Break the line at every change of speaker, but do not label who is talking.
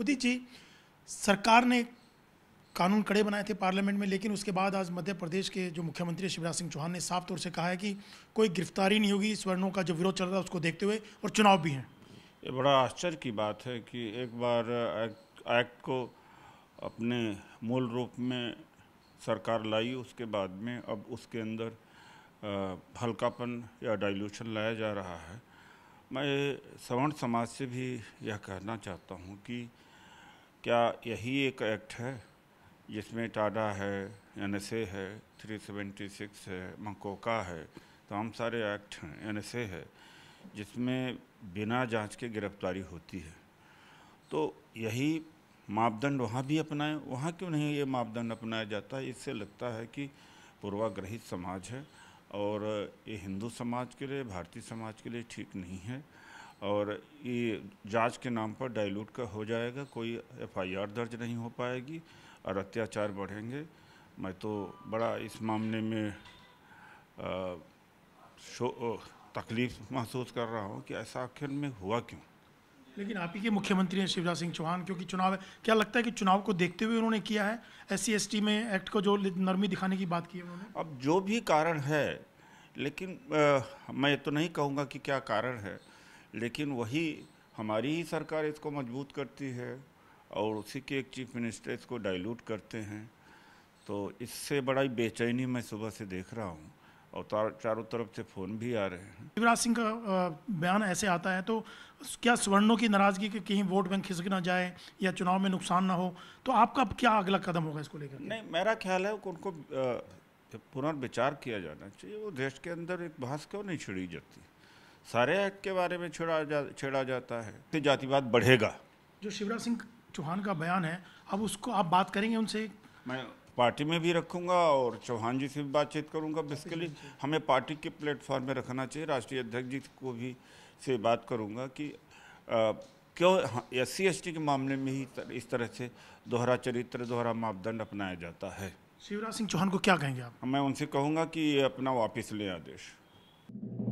उदित जी सरकार ने कानून कड़े बनाए थे पार्लियामेंट में लेकिन उसके बाद आज मध्य प्रदेश के जो मुख्यमंत्री शिवराज सिंह चौहान ने साफ तौर से कहा है कि कोई गिरफ्तारी नहीं होगी स्वर्णों का जो विरोध चल रहा है उसको देखते हुए और चुनाव भी हैं
ये बड़ा आश्चर्य की बात है कि एक बार एक्ट, एक्ट को अपने मूल रूप में सरकार लाई उसके बाद में अब उसके अंदर हल्कापन या डाइल्यूशन लाया जा रहा है मैं सवर्ण समाज से भी यह कहना चाहता हूँ कि क्या यही एक एक्ट है जिसमें टाडा है एन है 376 है मकोका है तमाम सारे एक्ट हैं एन है जिसमें बिना जांच के गिरफ्तारी होती है तो यही मापदंड वहाँ भी अपनाए वहाँ क्यों नहीं ये मापदंड अपनाया जाता है इससे लगता है कि पूर्वाग्रहित समाज है और ये हिंदू समाज के लिए भारतीय समाज के लिए ठीक नहीं है और ये जांच के नाम पर डाइल्यूट का हो जाएगा कोई एफआईआर दर्ज नहीं हो पाएगी और अत्याचार बढ़ेंगे मैं तो बड़ा इस मामले में आ, शो तकलीफ महसूस कर रहा हूँ कि ऐसा आखिर में हुआ क्यों
लेकिन आप ही के मुख्यमंत्री हैं शिवराज सिंह चौहान क्योंकि चुनाव है क्या लगता है कि चुनाव को देखते हुए उन्होंने किया है एस सी में एक्ट को जो नरमी दिखाने की बात की है उन्होंने
अब जो भी कारण है लेकिन आ, मैं तो नहीं कहूँगा कि क्या कारण है लेकिन वही हमारी ही सरकार इसको मजबूत करती है और उसी के एक चीफ मिनिस्टर इसको डाइल्यूट करते हैं तो इससे बड़ा ही बेचैनी मैं सुबह से देख रहा हूँ और चारों तरफ से फ़ोन भी आ रहे हैं
शिवराज सिंह का बयान ऐसे आता है तो क्या स्वर्णों की नाराज़गी के कहीं वोट बैंक खिसक ना जाए या चुनाव में नुकसान ना हो तो आपका क्या अगला कदम होगा इसको लेकर
नहीं मेरा ख्याल है उनको पुनर्विचार किया जाना चाहिए वो देश के अंदर एक बहस क्यों नहीं छिड़ी जाती सारे एक्ट के बारे में छेड़ा जा छेड़ा जाता है तो जातिवाद बढ़ेगा
जो शिवराज सिंह चौहान का बयान है अब उसको आप बात करेंगे उनसे
मैं पार्टी में भी रखूंगा और चौहान जी से भी बातचीत करूंगा बेसिकली हमें पार्टी के प्लेटफॉर्म में रखना चाहिए राष्ट्रीय अध्यक्ष जी को भी से बात करूंगा कि आ, क्यों एस सी के मामले में ही तर, इस तरह से दोहरा चरित्र दोहरा मापदंड अपनाया जाता है
शिवराज सिंह चौहान को क्या कहेंगे आप
मैं उनसे कहूँगा कि अपना वापस लें आदेश